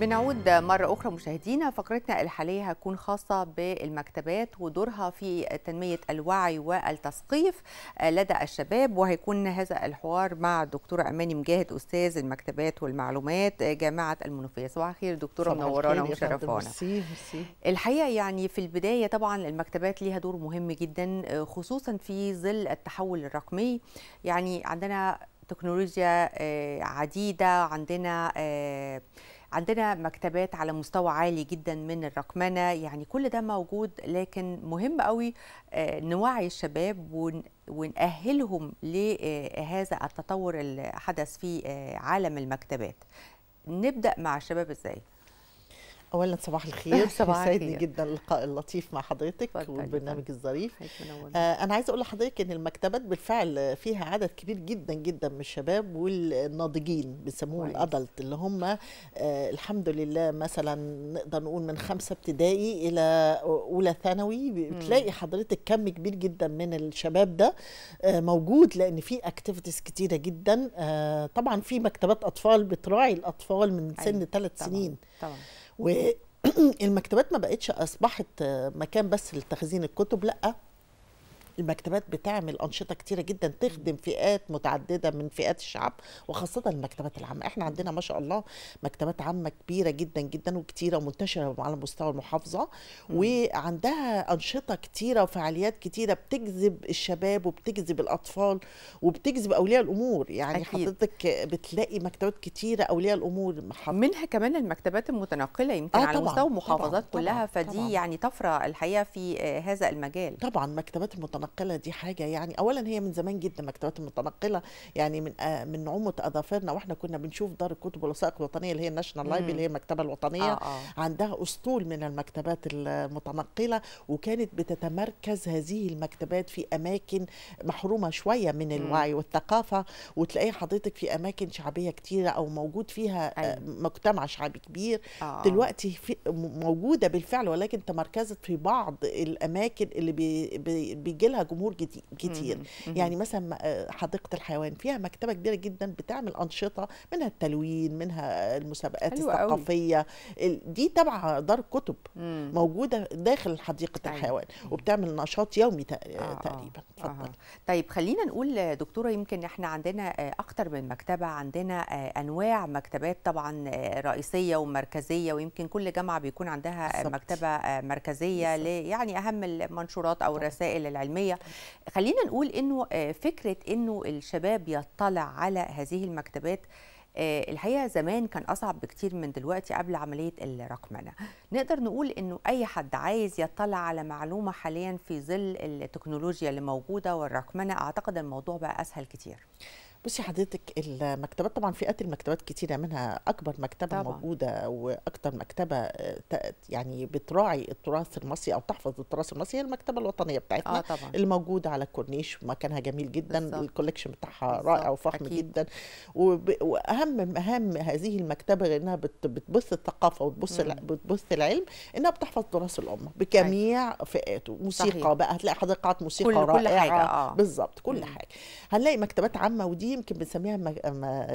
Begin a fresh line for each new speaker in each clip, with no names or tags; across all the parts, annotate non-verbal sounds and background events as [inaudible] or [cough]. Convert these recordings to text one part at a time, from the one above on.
بنعود مرة أخرى مشاهدينا فقرتنا الحالية هتكون خاصة بالمكتبات ودورها في تنمية الوعي والتثقيف لدى الشباب وهيكون هذا الحوار مع الدكتورة أماني مجاهد أستاذ المكتبات والمعلومات جامعة المنوفية صباح الخير دكتورة منورانا ومشرفانا الحقيقة يعني في البداية طبعا المكتبات ليها دور مهم جدا خصوصا في ظل التحول الرقمي يعني عندنا تكنولوجيا آه، عديدة عندنا آه، عندنا مكتبات على مستوى عالي جدا من الرقمنه يعني كل ده موجود لكن مهم قوي آه، نوعي الشباب ونأهلهم لهذا آه، التطور اللي حدث في آه، عالم المكتبات نبدأ مع الشباب إزاي؟
اولا صباح الخير [laughs] صباح سعدني جدا
اللقاء اللطيف مع حضرتك والبرنامج الظريف آه
انا عايزه اقول لحضرتك ان المكتبات بالفعل فيها عدد كبير جدا جدا من الشباب والناضجين بيسموهم الادلت اللي هم آه الحمد لله مثلا نقدر نقول من خمسه ابتدائي الى اولى ثانوي بتلاقي حضرتك كم كبير جدا من الشباب ده آه موجود لان في اكتيفيتيز كتيره جدا آه طبعا في مكتبات اطفال بتراعي الاطفال من أيوة، سن ثلاث سنين طبعا, طبعا. والمكتبات ما بقتش اصبحت مكان بس لتخزين الكتب لا المكتبات بتعمل انشطه كتيره جدا تخدم فئات متعدده من فئات الشعب وخاصه المكتبات العامه احنا عندنا ما شاء الله مكتبات عامه كبيره جدا جدا وكتيره ومنتشره على مستوى المحافظه وعندها انشطه كتيره وفعاليات كتيره بتجذب الشباب وبتجذب الاطفال وبتجذب اولياء الامور يعني أكيد. حضرتك بتلاقي
مكتبات كتيره اولياء الامور حضرتك. منها كمان المكتبات المتنقله يمكن آه على طبعًا. مستوى المحافظات كلها فدي طبعًا. يعني طفره الحقيقه في آه، هذا المجال طبعا مكتبات المتنقله المتنقله دي
حاجه يعني اولا هي من زمان جدا مكتبات المتنقله يعني من آه من عمر اظافرنا واحنا كنا بنشوف دار الكتب والوثائق الوطنيه اللي هي الناشونال لايبرري اللي هي المكتبه الوطنيه آه آه. عندها اسطول من المكتبات المتنقله وكانت بتتمركز هذه المكتبات في اماكن محرومه شويه من الوعي مم. والثقافه وتلاقي حضرتك في اماكن شعبيه كتيره او موجود فيها آه، أيوة. مجتمع شعبي كبير آه. آه. دلوقتي في موجوده بالفعل ولكن تمركزت في بعض الاماكن اللي بيجي لها جمهور كتير يعني مثلا آه، حديقه الحيوان فيها مكتبه كبيره جدا بتعمل انشطه منها التلوين منها المسابقات الثقافيه قوي. دي تبع دار كتب
موجوده داخل حديقه أيوة. الحيوان وبتعمل نشاط يومي آه، آه، تقريبا آه. آه. طيب خلينا نقول دكتوره يمكن احنا عندنا اكتر من مكتبه عندنا انواع مكتبات طبعا رئيسيه ومركزيه ويمكن كل جامعه بيكون عندها بالزبط. مكتبه مركزيه يعني اهم المنشورات او الرسائل العلميه العالميه خلينا نقول انه آه، فكره انه الشباب يطلع على هذه المكتبات آه، الحقيقه زمان كان اصعب بكتير من دلوقتي قبل عمليه الرقمنه نقدر نقول انه اي حد عايز يطلع على معلومه حاليا في ظل التكنولوجيا اللي موجوده والرقمنه اعتقد الموضوع بقى اسهل كتير بصي حضرتك المكتبات طبعا
فئات المكتبات كتيره منها اكبر مكتبه طبعا. موجوده واكثر مكتبه آه، يعني بتراعي التراث المصري او تحفظ التراث المصري هي المكتبه الوطنيه بتاعتنا آه طبعا. الموجوده على الكورنيش مكانها جميل جدا الكوليكشن بتاعها رائع وفخم أكيد. جدا وب... واهم اهم هذه المكتبه انها بت... بتبث الثقافه وبتبث بتبث العلم انها بتحفظ تراث الامه بجميع أيوة. فئاته موسيقى صحيح. بقى هتلاقي حضرتك قاعات موسيقى كل... رائعه آه. بالظبط كل مم. آه. كل حاجة. هنلاقي مكتبات عامه ودي دي يمكن بنسميها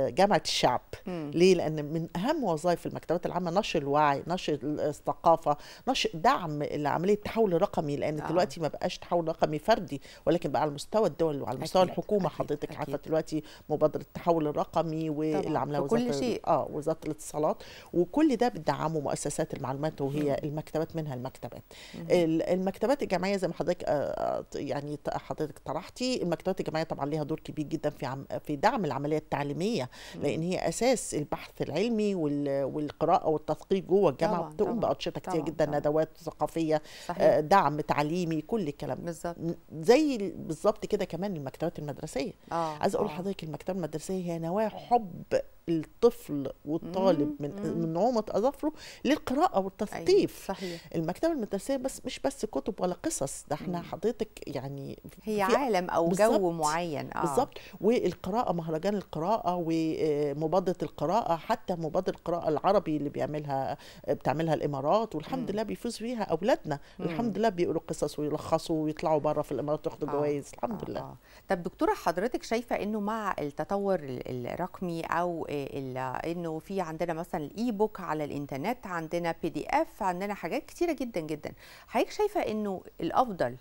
جامعه الشعب م. ليه لان من اهم وظائف المكتبات العامه نشر الوعي نشر الثقافه نشر دعم لعمليه التحول الرقمي لان آه. دلوقتي ما بقاش تحول رقمي فردي ولكن بقى على مستوى الدول وعلى مستوى أكيد. الحكومه حضرتك عارفه دلوقتي مبادره التحول الرقمي واللي عاملاها وزاره شيء. اه وزاره الاتصالات وكل ده بتدعمه مؤسسات المعلومات وهي م. المكتبات منها المكتبات م. المكتبات الجامعيه زي ما حضرتك آه، آه، يعني حضرتك طرحتي المكتبات الجامعيه طبعا ليها دور كبير جدا في عم في دعم العمليه التعليميه لان هي اساس البحث العلمي والقراءه والتثقيف جوه الجامعه طبعا بتقوم بانشطه كتير جدا طبعا. ندوات ثقافيه صحيح. آه، دعم تعليمي كل الكلام بالظبط زي بالظبط كده كمان المكتبات المدرسيه آه. عايز اقول آه. لحضرتك المكتبه المدرسيه هي نواه حب الطفل والطالب من مم. من نعومه اظافره للقراءه والتثقيف أيوة. صحيح المكتبه المدرسيه بس مش بس كتب ولا قصص ده احنا حضرتك يعني هي عالم او بالزبط. جو معين اه بالظبط والقراءه مهرجان القراءه ومبادره آه، القراءه حتى مبادره القراءه العربي اللي بيعملها آه، بتعملها الامارات والحمد لله بيفوز فيها اولادنا مم. الحمد لله بيقروا قصص ويلخصوا ويطلعوا بره في الامارات ياخدوا آه. جوائز
الحمد آه. لله آه. طب دكتوره حضرتك شايفه انه مع التطور الرقمي او انه في عندنا مثلا الاي بوك على الانترنت عندنا بي دي اف عندنا حاجات كتيره جدا جدا حضرتك شايفه انه الافضل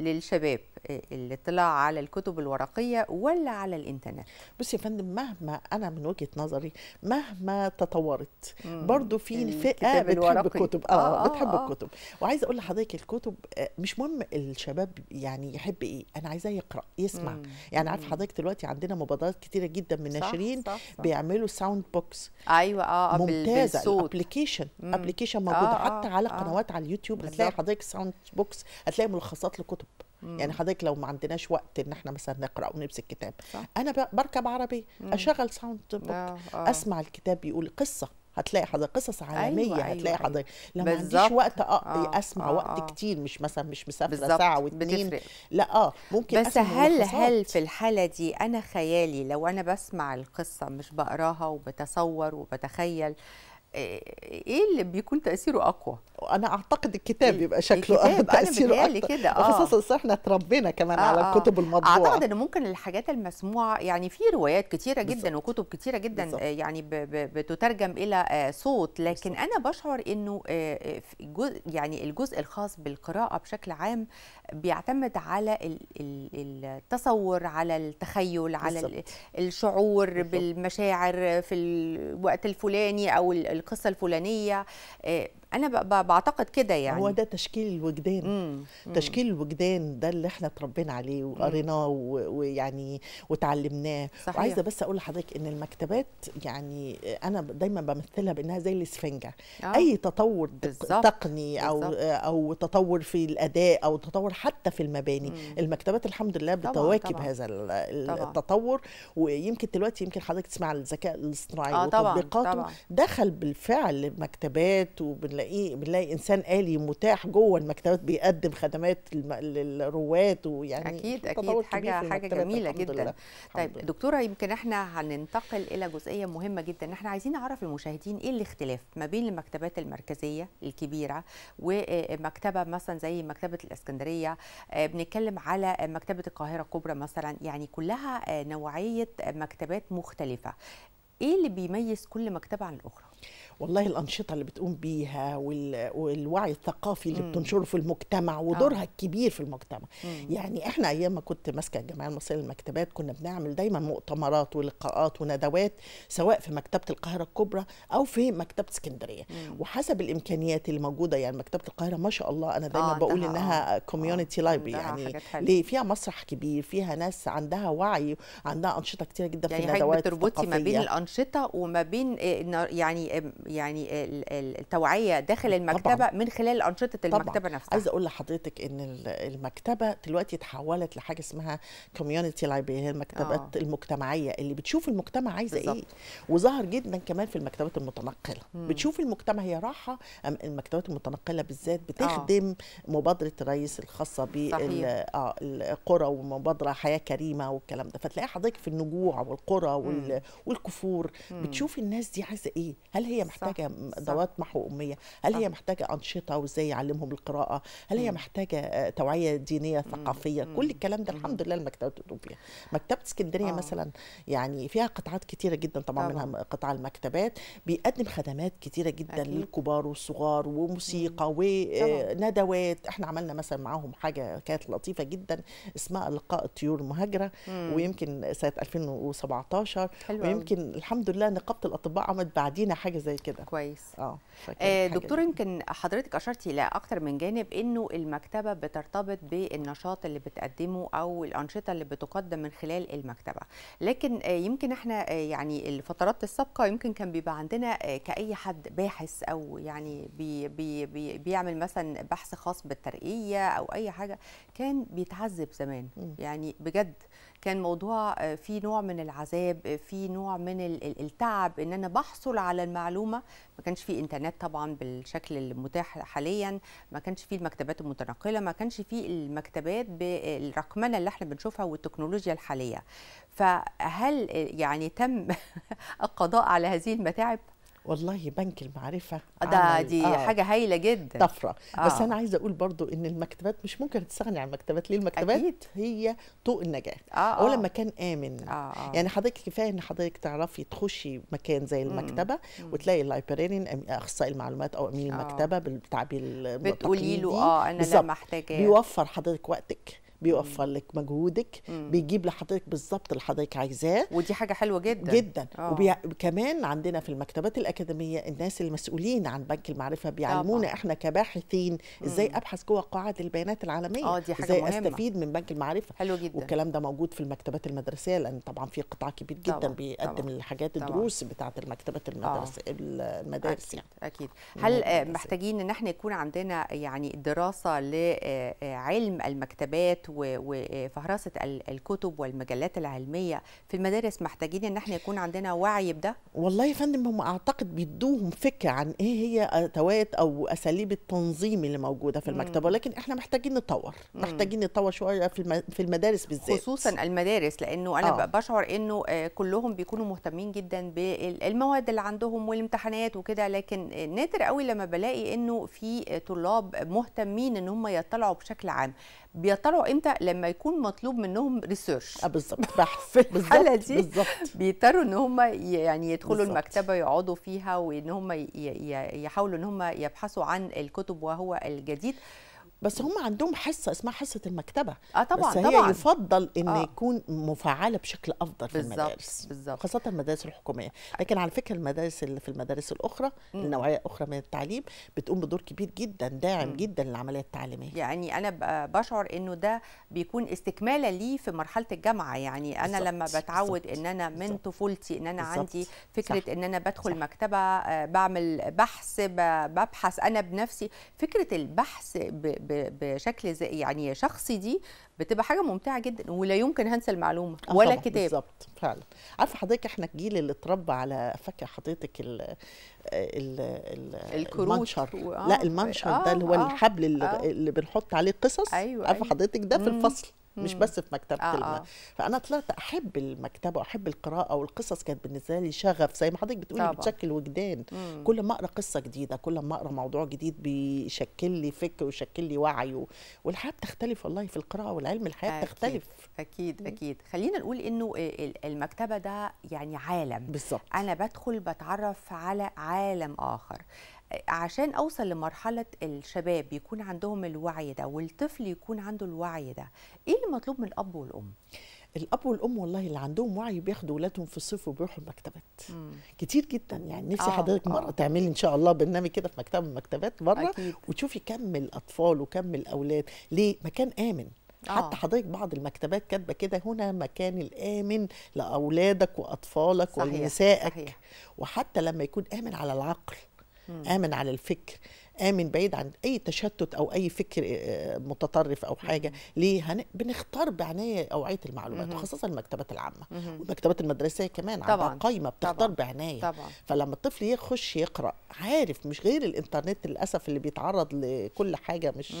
للشباب آه، اللي طلع على الكتب الورقيه ولا على الانترنت بصي يا فندم مهما انا من وجهه
نظري مهما تطورت برضو في فئه بتحب الكتب آه, آه, آه بتحب آه الكتب وعايزه اقول لحضرتك الكتب آه، مش مهم الشباب يعني يحب ايه انا عايزاه يقرا يسمع مم. يعني عارف حضرتك دلوقتي عندنا مبادرات كتيره جدا من ناشرين بيعملوا ساوند بوكس ايوه اه, آه، ممتازه ابلكيشن ابلكيشن موجوده آه حتى على قنوات آه. على اليوتيوب هتلاقي حضرتك ساوند بوكس هتلاقي ملخصات لكتب مم. يعني حضرتك لو ما عندناش وقت ان احنا مثلا نقرا ونمسك كتاب صح. انا بركب عربيه اشغل ساوند بوك آه. آه. اسمع الكتاب بيقول قصه هتلاقي حضرتك قصص أيوة، عالميه أيوة هتلاقي أيوة حضرتك لما ما عنديش وقت
آه،, آه اسمع آه وقت آه كتير مش مثلا مش مسافره ساعه واتنين لا اه ممكن بس هل هل في الحاله دي انا خيالي لو انا بسمع القصه مش بقراها وبتصور وبتخيل ايه اللي بيكون تاثيره اقوى انا اعتقد الكتاب يبقى شكله الكتاب تاثيره انا كده اه خصوصا احنا اتربينا كمان آه على الكتب آه. المطبوعه اعتقد ان ممكن الحاجات المسموعه يعني في روايات كتيره بالزبط. وكتب كتيره جدا بالزبط. آه، يعني بتترجم الى آه، صوت لكن بالزبط. انا بشعر انه جزء يعني الجزء الخاص بالقراءه بشكل عام بيعتمد على التصور على التخيل على الشعور بالمشاعر في الوقت الفلاني او القصه الفلانيه آه، انا بعتقد كده يعني هو ده
تشكيل الوجدان مم. تشكيل الوجدان ده اللي احنا اتربينا عليه وقريناه ويعني وتعلمناه وعايزه بس اقول لحضرتك ان المكتبات يعني انا دايما بمثلها بانها زي الاسفنجه آه. اي تطور بالزبط. تقني او بالزبط. او تطور في الاداء او تطور حتى في المباني مم. المكتبات الحمد لله بتواكب طبعًا. هذا التطور ويمكن دلوقتي يمكن حضرتك تسمع الذكاء الاصطناعي آه وتطبيقاته طبعًا. طبعًا. دخل بالفعل مكتبات وبنلاقي بنلاقيه بنلاقي انسان آلي متاح جوه المكتبات بيقدم خدمات للرواد ويعني اكيد اكيد حاجه حاجه جميله جدا لله.
طيب لله. دكتوره يمكن احنا هننتقل الى جزئيه مهمه جدا احنا عايزين نعرف المشاهدين ايه الاختلاف ما بين المكتبات المركزيه الكبيره ومكتبه مثلا زي مكتبه الاسكندريه آه، بنتكلم على مكتبه القاهره الكبرى مثلا يعني كلها آه، نوعيه مكتبات مختلفه ايه اللي بيميز كل مكتبه عن الاخرى والله الانشطه اللي بتقوم بيها والوعي
الثقافي اللي بتنشره في المجتمع آه. ودورها الكبير في المجتمع مم. يعني احنا ايام ما كنت ماسكه الجمعيه المصريه للمكتبات كنا بنعمل دايما مؤتمرات ولقاءات وندوات سواء في مكتبه القاهره الكبرى او في مكتبه اسكندريه وحسب الامكانيات اللي موجوده يعني مكتبه القاهره ما شاء الله انا دايما آه بقول انها كوميونتي آه، آه، لايبرري يعني ليه فيها مسرح كبير
فيها ناس عندها وعي عندها انشطه كتير جدا يعني في الندوات يعني بتربطي ما بين الانشطه وما بين يعني يعني التوعيه داخل المكتبه طبعًا. من خلال انشطه المكتبه طبعًا. نفسها عايزه اقول لحضرتك ان المكتبه دلوقتي اتحولت لحاجه اسمها
كوميونتي لايبرري هي المكتبات آه. المجتمعيه اللي بتشوف المجتمع عايزه ايه وظهر جدا كمان في المكتبات المتنقله مم. بتشوف المجتمع هي راحه المكتبات المتنقله بالذات بتخدم آه. مبادره الرئيس الخاصه بالقرى آه ومبادره حياه كريمه والكلام ده فتلاقي حضرتك في النجوع والقرى والكفور مم. بتشوف الناس دي عايزه ايه هل هي محتاجه ادوات محو-اميه هل صح. هي محتاجه انشطه وازاي يعلمهم القراءه هل هي محتاجه آه، توعيه دينيه ثقافيه م. كل الكلام ده الحمد لله المكتبه الاوروبيه مكتبه اسكندريه آه. مثلا يعني فيها قطاعات كتيره جدا طبعا, آه. منها قطاع المكتبات بيقدم خدمات كتيره جدا أكيد. للكبار والصغار وموسيقى وندوات آه، احنا عملنا مثلا معاهم حاجه كانت لطيفه جدا اسمها لقاء الطيور المهاجره ويمكن سنه 2017 حلوة. ويمكن الحمد لله نقابه
الاطباء عملت بعدينا حاجه حاجه زي كده كويس اه, آه، دكتور يمكن حضرتك اشرتي الى اكتر من جانب انه المكتبه بترتبط بالنشاط اللي بتقدمه او الانشطه اللي بتقدم من خلال المكتبه لكن آه، يمكن احنا آه، يعني الفترات السابقه يمكن كان بيبقى عندنا كاي حد باحث او يعني بي بي بي بيعمل مثلا بحث خاص بالترقيه او اي حاجه كان بيتعذب زمان يعني بجد كان موضوع آه، في نوع من العذاب آه، في نوع من التعب ان انا بحصل على المعلومه ما كانش في انترنت طبعا بالشكل المتاح حاليا ما كانش في المكتبات المتنقله ما كانش في المكتبات بالرقمنه اللي احنا بنشوفها والتكنولوجيا الحاليه فهل آه، يعني تم [laughs] القضاء على هذه المتاعب والله بنك المعرفه ده دي آه حاجه هايله جدا طفره
آه. بس انا عايزه اقول برضو ان المكتبات مش ممكن تستغني عن المكتبات ليه المكتبات أكيد. هي طوق النجاه آه آه. اولا مكان امن آه آه. يعني حضرتك كفايه ان حضرتك تعرفي تخشي مكان زي المكتبه مم. وتلاقي اللايبراريان اخصائي المعلومات او امين آه. المكتبه بالتعبير بتقولي له اه انا لما محتاجة بيوفر حضرتك وقتك بيوفر لك مجهودك مم. بيجيب لحضرتك بالظبط اللي حضرتك عايزاه ودي حاجه حلوه جدا جدا آه. وبي... عندنا في المكتبات الاكاديميه الناس المسؤولين عن بنك المعرفه بيعلمونا طبعا. احنا كباحثين ازاي ابحث جوه قواعد البيانات العالميه اه دي حاجه ازاي مهمة. استفيد من بنك المعرفه حلو جدا والكلام ده موجود في المكتبات المدرسيه لان طبعا في قطاع كبير جدا طبعا. بيقدم طبعا. الحاجات الدروس بتاعه
المكتبات المدرسه آه. المدارس أكيد. يعني اكيد هل آه، محتاجين ان احنا يكون عندنا يعني دراسه لعلم آه، المكتبات وفهرسه آه، الكتب والمجلات العلميه في المدارس محتاجين ان احنا يكون عندنا وعي بده والله يا فندم هم اعتقد بيدوهم فكره عن ايه هي ادوات او اساليب التنظيم
اللي موجوده في المكتبه ولكن احنا محتاجين نطور محتاجين نطور شويه في المدارس بالذات
خصوصا المدارس لانه انا أوه. بشعر انه آه، كلهم بيكونوا مهتمين جدا بالمواد اللي عندهم والامتحانات وكده لكن نادر قوي لما بلاقي انه في طلاب مهتمين ان هم يطلعوا بشكل عام بيطلعوا امتى لما يكون مطلوب منهم ريسيرش آه، بالظبط [laughs] بحث في الحاله دي بالظبط بيضطروا ان هم يعني يدخلوا بالزبط. المكتبه يقعدوا فيها وان هم يحاولوا ان هم يبحثوا عن الكتب وهو الجديد بس هم عندهم حصه اسمها حصه المكتبه اه طبعا بس هي طبعا يفضل
ان آه. يكون مفعله بشكل افضل في المدارس بالزبط. خاصه المدارس الحكوميه لكن على فكره المدارس اللي في المدارس الاخرى م. النوعيه الاخرى من التعليم بتقوم بدور كبير جدا داعم م.
جدا للعمليه التعليميه يعني انا بشعر انه ده بيكون استكمالا لي في مرحله الجامعه يعني انا بالزبط. لما بتعود بالزبط. ان انا من بالزبط. طفولتي ان انا بالزبط. عندي فكره صح. ان انا بدخل صح. مكتبه آه، بعمل بحث ببحث انا بنفسي فكره البحث ب بشكل زي يعني شخصي دي بتبقى حاجه ممتعه جدا ولا يمكن هنسى المعلومه آه ولا كتاب بالظبط فعلا عارفه حضرتك احنا الجيل اللي اتربى على
فاكره حضرتك ال ال ال المنشر و... آه. لا المنشر آه. ده اللي هو آه. الحبل اللي, آه. اللي بنحط عليه قصص أيوة عارفه أيوة. حضرتك ده في الفصل مش بس في مكتبه آه آه. فانا طلعت احب المكتبه واحب القراءه والقصص كانت بالنسبه لي شغف زي ما حضرتك بتقولي طبعا. بتشكل وجدان مم. كل ما اقرا قصه جديده كل ما اقرا موضوع جديد بيشكل
لي فكر ويشكل لي وعي والحياه بتختلف والله في القراءه والعلم الحياه أكيد. بتختلف اكيد اكيد خلينا نقول انه المكتبه ده يعني عالم بالظبط انا بدخل بتعرف على عالم اخر عشان اوصل لمرحله الشباب يكون عندهم الوعي ده والطفل يكون عنده الوعي ده ايه اللي مطلوب من الاب والام الاب والام والله اللي عندهم وعي بياخدوا ولادهم في الصيف وبيروحوا المكتبات مم.
كتير جدا يعني نفسي آه حضرتك آه. مره تعملي ان شاء الله برنامج كده في مكتبه من المكتبات مره أكيد. وتشوفي كم الاطفال وكم الاولاد ليه مكان امن آه. حتى حضرتك بعض المكتبات كاتبه كده هنا مكان الامن لاولادك واطفالك صحيح. ونسائك صحيح. وحتى لما يكون امن على العقل امن على الفكر امن بعيد عن اي تشتت او اي فكر آه، متطرف او حاجه ليه بنختار بعنايه اوعيه المعلومات وخاصه المكتبات العامه والمكتبات المدرسيه كمان عندها قايمه بتختار طبعًا. بعنايه طبعًا. فلما الطفل يخش يقرا عارف مش غير الانترنت للاسف اللي بيتعرض لكل
حاجه مش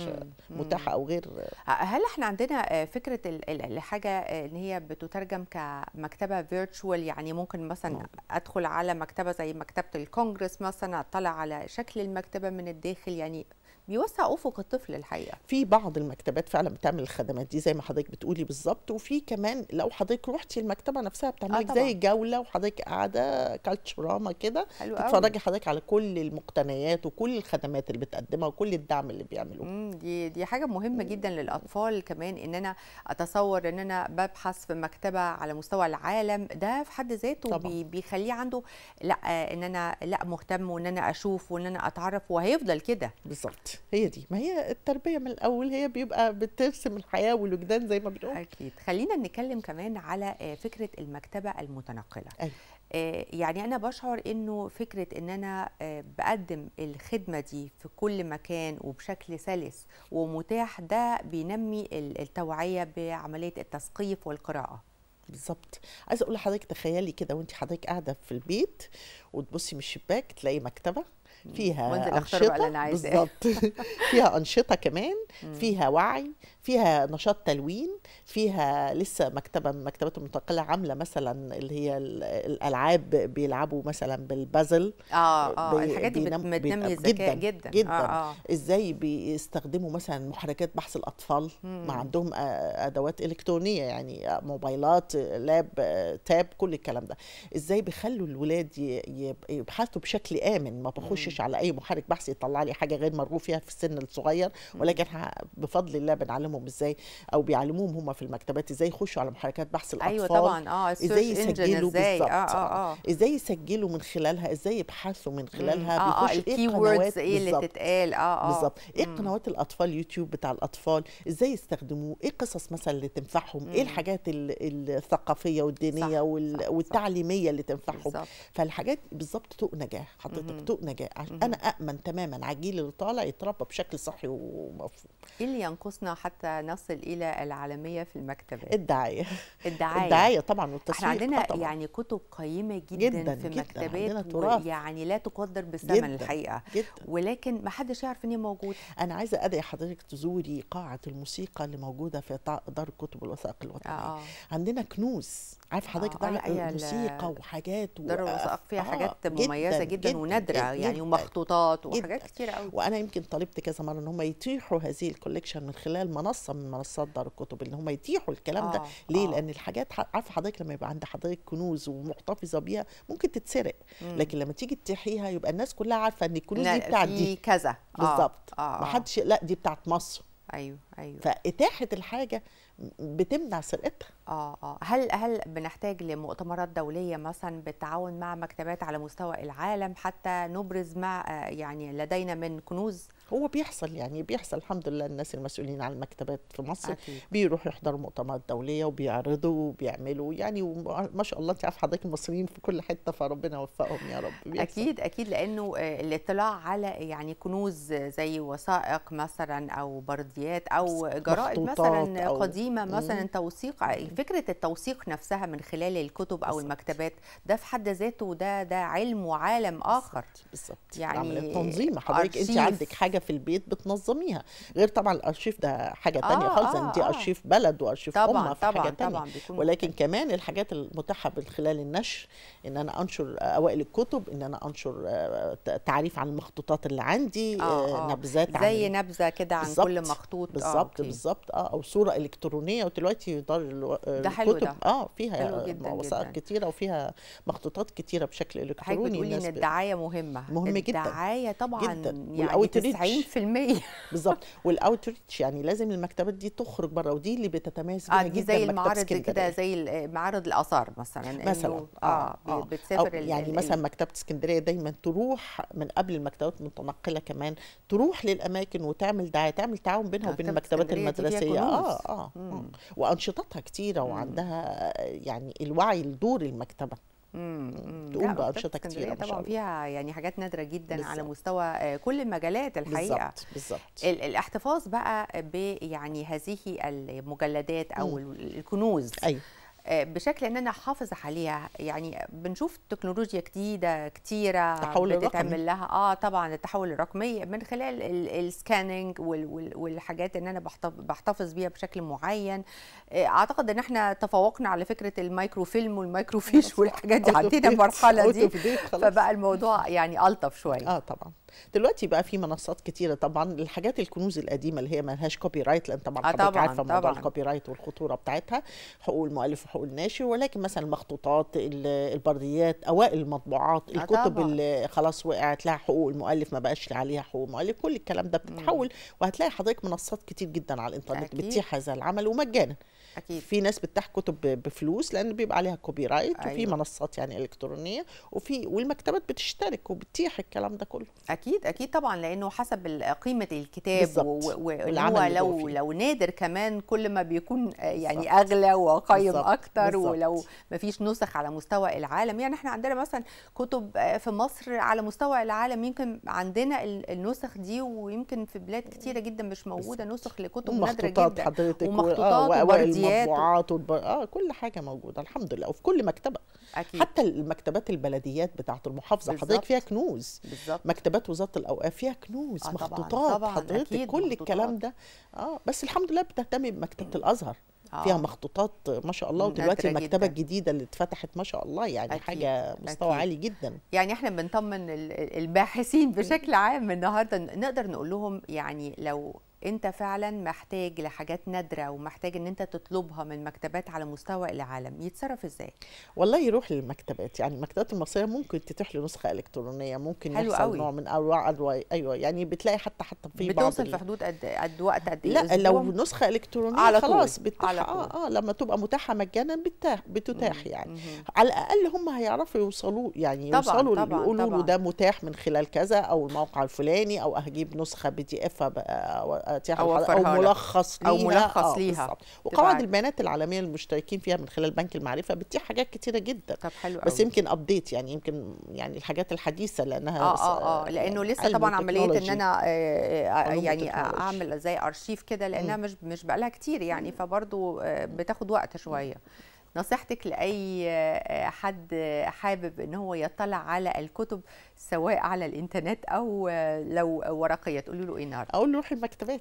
متاحه او غير هل احنا عندنا آه، فكره الحاجه آه، ان هي بتترجم كمكتبه فيرتشوال يعني ممكن مثلا ادخل على مكتبه زي مكتبه الكونجرس مثلا اطلع على شكل المكتبه من الداخل الداخل يعني بيوسع افق الطفل الحقيقه
في بعض المكتبات فعلا بتعمل الخدمات دي زي ما حضرتك بتقولي بالظبط وفي كمان لو حضرتك روحتي المكتبه نفسها بتعملك آه زي جوله وحضرتك قاعده كالتشراما
كده تتفرجي حضرتك على كل المقتنيات وكل الخدمات اللي بتقدمها وكل الدعم اللي بيعملوه دي دي حاجه مهمه جدا للاطفال كمان ان انا اتصور ان انا ببحث في مكتبه على مستوى العالم ده في حد ذاته طبعا. بيخليه عنده لا آه، ان انا لا مهتم وان انا اشوف وان انا اتعرف وهيفضل كده بالظبط هي دي ما هي التربيه من الاول هي بيبقى بترسم الحياه والوجدان زي ما بنقول اكيد خلينا نتكلم كمان على آه، فكره المكتبه المتنقله أي. آه، يعني انا بشعر انه فكره ان انا آه، بقدم الخدمه دي في كل مكان وبشكل سلس ومتاح ده بينمي التوعيه بعمليه التثقيف والقراءه بالظبط عايزه اقول لحضرتك تخيلي كده وانت حضرتك قاعده في
البيت وتبصي من الشباك تلاقي مكتبه فيها أنشطة بالظبط [laughs] فيها أنشطة كمان فيها وعي فيها نشاط تلوين فيها لسه مكتبة مكتبة المنتقلة عاملة مثلا اللي هي الألعاب بيلعبوا مثلا بالبازل اه اه, آه، الحاجات دي بتنمي الذكاء جدا جدا, جدا. آه آه. ازاي بيستخدموا مثلا محركات بحث الأطفال ما عندهم أدوات إلكترونية يعني آه، موبايلات لاب آه، تاب كل الكلام ده ازاي بيخلوا الولاد يبحثوا بشكل آمن ما بخش بخشش على اي محرك بحث يطلع لي حاجه غير مرغوب فيها في السن الصغير ولكن بفضل الله بنعلمهم ازاي او بيعلموهم هم في المكتبات ازاي يخشوا على محركات بحث الاطفال ايوه طبعا اه ازاي يسجلوا ازاي آه آه، آه. آه آه. ازاي يسجلوا من خلالها ازاي يبحثوا من خلالها آه آه إيه الكي ووردز ايه اللي تتقال اه
اه بالظبط
ايه قنوات الاطفال يوتيوب بتاع الاطفال ازاي يستخدموه ايه القصص مثلا اللي تنفعهم ايه الحاجات الثقافيه والدينيه صح. وال... صح. والتعليميه اللي تنفعهم بالزبط. فالحاجات بالظبط طوق نجاه حضرتك طوق انا امن تماما على الجيل اللي طالع يتربى بشكل
صحي ومفهوم ايه اللي ينقصنا حتى نصل الى العالميه في المكتبات الدعايه [laughs] الدعايه الدعايه طبعا والتسويق احنا عندنا آه، طبعا. يعني كتب قيمه جدا, جدا في جداً مكتبات يعني لا تقدر بالثمن الحقيقه جدا. ولكن ما حدش يعرف ان هي موجوده
انا عايزه ادعي حضرتك تزوري قاعه الموسيقى اللي موجوده في دار الكتب الوثائق الوطنيه آه،, آه. عندنا كنوز عارف حضرتك آه. آه. موسيقى وحاجات و... دار الوثائق فيها آه. حاجات مميزه جدا, جداً, جداً ونادره جداً يعني مخطوطات وحاجات كتير قوي وانا يمكن طلبت كذا مره ان هم يتيحوا هذه الكوليكشن من خلال منصه من منصات دار الكتب ان هم يتيحوا الكلام آه ده ليه آه. لان الحاجات عارفه حضرتك لما يبقى عند حضرتك كنوز ومحتفظه بيها ممكن تتسرق مم. لكن لما تيجي تتيحيها يبقى الناس كلها عارفه ان الكنوز دي بتاعت دي كذا آه. بالظبط آه. آه. محدش
لا دي بتاعت مصر ايوه ايوه فاتاحه الحاجه بتمنع سرقتها اه اه هل هل بنحتاج لمؤتمرات دوليه مثلا بالتعاون مع مكتبات على مستوى العالم حتى نبرز ما آه، يعني لدينا من كنوز هو بيحصل يعني بيحصل الحمد لله الناس المسؤولين على المكتبات في مصر أكيد. بيروحوا يحضروا مؤتمرات دوليه وبيعرضوا
وبيعملوا يعني ما شاء الله انت عارف حضرتك المصريين في كل حته فربنا يوفقهم يا رب
بيحصل. اكيد اكيد لانه آه، الاطلاع على يعني كنوز زي وثائق مثلا او برديات او جرائد مثلا أو قديمه مثلا توثيق آه، فكره التوثيق نفسها من خلال الكتب او بالزبط. المكتبات ده في حد ذاته ده ده علم وعالم اخر بالظبط يعني التنظيم حضرتك انت عندك حاجه في البيت بتنظميها
غير طبعا الارشيف ده حاجه ثانيه تانية خالص آه دي آه. ارشيف بلد وارشيف طبعا امه في طبعا حاجه طبعًا ولكن كمان الحاجات المتاحه من خلال النشر ان انا انشر اوائل الكتب ان انا انشر آه، تعريف عن المخطوطات اللي عندي آه آه, آه. نبذات زي عن
نبذه كده عن كل مخطوط بالظبط آه
بالظبط اه او صوره الكترونيه ودلوقتي دار الكتب ده. حلو اه فيها وثائق كتيره وفيها مخطوطات كتيره بشكل الكتروني حضرتك بتقولي ان الدعايه
مهمه مهم جدا الدعايه طبعا جداً. يعني
40% [laughs] بالظبط والاوتريتش يعني لازم المكتبات دي تخرج بره ودي اللي بتتميز آه، بيها آه زي المعارض كده زي معرض الاثار مثلا مثلا اه, آه, آه. بتسافر يعني الـ مثلا مكتبه اسكندريه دايما تروح من قبل المكتبات المتنقله كمان تروح للاماكن وتعمل دعايه تعمل تعاون بينها وبين المكتبات المدرسيه اه اه, آه. وانشطتها كتيره وعندها يعني الوعي لدور المكتبه تقوم بانشطه كتيره طبعا
فيها يعني حاجات نادره جدا بالزبط. على مستوى كل المجالات الحقيقه بالظبط الاحتفاظ بقى بيعني هذه المجلدات او م. الكنوز أيوة. آه، بشكل ان انا احافظ عليها يعني بنشوف تكنولوجيا جديده كتيره التحول الرقمي لها اه طبعا التحول الرقمي من خلال السكاننج والحاجات ان انا بحتفظ بيها بشكل معين آه، اعتقد ان احنا تفوقنا على فكره المايكرو فيلم والمايكرو فيش [laughs] والحاجات دي عدينا المرحله دي فبقى الموضوع يعني الطف شويه اه طبعا دلوقتي بقى في منصات كتيره طبعا الحاجات
الكنوز القديمه اللي هي ما لهاش كوبي رايت لان طبعا آه، حضرتك طبعا عارفه موضوع الكوبي رايت والخطوره بتاعتها حقوق المؤلف وحقوق الناشر ولكن مثلا المخطوطات البرديات اوائل المطبوعات آه، الكتب طبعا. اللي خلاص وقعت لها حقوق المؤلف ما بقاش عليها حقوق المؤلف كل الكلام ده بتتحول وهتلاقي حضرتك منصات كتير جدا على الانترنت بتتيح هذا العمل ومجانا أكيد. في ناس بتتاح كتب بفلوس لان بيبقى عليها كوبي رايت أيوة. وفي منصات يعني الكترونيه وفي والمكتبات
بتشترك وبتتيح الكلام ده كله اكيد اكيد طبعا لانه حسب قيمه الكتاب والعمل لو فيه. لو نادر كمان كل ما بيكون آه، يعني بالزبط. اغلى وقيم بالزبط. اكتر بالزبط. ولو ما فيش نسخ على مستوى العالم يعني احنا عندنا مثلا كتب آه، في مصر على مستوى العالم يمكن عندنا النسخ دي ويمكن في بلاد كتيره جدا مش موجوده نسخ لكتب نادره جدا حضرتك آه، ومخطوطات و... ومخطوطات البلديات المطبوعات
والب... اه كل حاجه موجوده الحمد لله وفي كل مكتبه أكيد. حتى المكتبات البلديات بتاعه المحافظه حضرتك فيها كنوز بالزبط. مكتبات وزاره الاوقاف فيها كنوز آه مخطوطات حضرتك كل مخطوطات. الكلام ده اه بس الحمد لله بتهتمي بمكتبه آه. الازهر آه. فيها مخطوطات ما
شاء الله ودلوقتي المكتبه جداً. الجديده اللي اتفتحت ما شاء الله يعني أكيد. حاجه مستوى أكيد. عالي جدا يعني احنا بنطمن الباحثين بشكل عام النهارده نقدر نقول لهم يعني لو انت فعلا محتاج لحاجات نادره ومحتاج ان انت تطلبها من مكتبات على مستوى العالم يتصرف ازاي
والله يروح للمكتبات يعني المكتبات المصريه ممكن تتيح له نسخه الكترونيه ممكن حلو يحصل قوي. نوع من انواع ايوه يعني بتلاقي حتى حتى في بتوصل بعض بتوصل في حدود قد قد وقت قد ايه لا لو نسخه الكترونيه على خلاص بتتاح على طول. اه اه لما تبقى متاحه مجانا بتتاح بتتاح يعني مم. على الاقل هم هيعرفوا يوصلوا يعني طبعًا يوصلوا طبعًا يقولوا له ده متاح من خلال كذا او الموقع الفلاني او هجيب نسخه بي دي اف آه، أو, أو ملخص ليها أو ملخص آه، ليها وقواعد البيانات العالمية المشتركين فيها من خلال بنك المعرفة بتتيح حاجات كتيرة جدا طب حلو بس أوي. يمكن أبديت يعني يمكن يعني الحاجات الحديثة لأنها آه آه،, آه آه لأنه لسه طبعا عملية إن أنا
آه، يعني أعمل زي أرشيف كده لأنها مش مش بقالها كتير يعني فبرضه بتاخد وقت شوية نصيحتك لاي آه، حد حابب ان هو يطلع على الكتب سواء على الانترنت او آه، لو ورقيه تقولي له ايه النهارده اقول له روحي المكتبات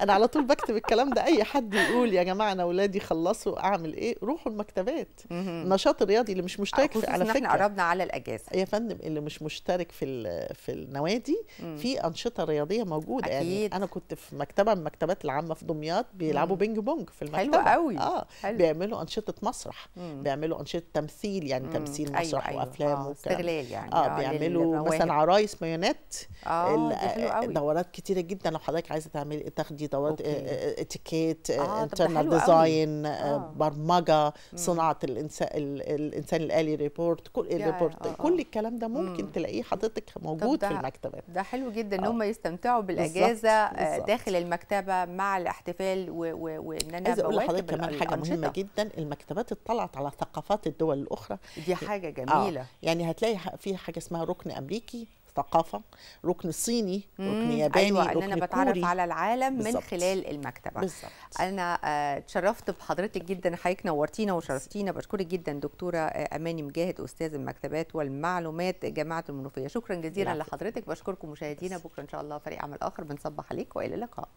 انا على طول بكتب الكلام ده اي حد يقول يا جماعه انا اولادي خلصوا اعمل
ايه روحوا المكتبات النشاط الرياضي اللي مش مشترك في على فكره احنا قربنا على الاجازه يا فندم اللي مش مشترك في في النوادي في انشطه رياضيه موجوده يعني أكيد. يعني انا كنت في مكتبه من المكتبات العامه في دمياط بيلعبوا بينج بونج في المكتبه حلوة قوي اه حلو. بيعملوا انشطه مصر المسرح مم. بيعملوا انشطه تمثيل يعني مم. تمثيل أيوة، مسرح أيوة وافلام أيوة. استغلال يعني اه, آه، بيعملوا مثلا عرايس مايونات آه دورات كتيره جدا لو حضرتك عايزه تعملي تاخدي دورات آه، آه، اتيكيت انترنال ديزاين برمجه صناعه الانسان الانسان الالي ريبورت كل الريبورت كل الكلام ده ممكن تلاقيه حضرتك موجود في المكتبات ده
حلو جدا ان هم يستمتعوا بالاجازه داخل المكتبه مع الاحتفال وان انا بقول لحضرتك كمان حاجه مهمه
جدا المكتبات الدراسات اطلعت على ثقافات الدول الاخرى دي حاجه آه، جميله آه يعني هتلاقي في حاجه
اسمها ركن امريكي ثقافة ركن صيني ركن أيوة، ياباني أيوة ركن أنا بتعرف كوري. على العالم بالزبط. من خلال المكتبة بالزبط. أنا آه، اتشرفت بحضرتك جدا حضرتك نورتينا وشرفتينا بشكرك جدا دكتورة آه، أماني مجاهد أستاذ المكتبات والمعلومات جامعة المنوفية شكرا جزيلا لحضرتك بشكركم مشاهدينا بكرة إن شاء الله فريق عمل آخر بنصبح عليك وإلى اللقاء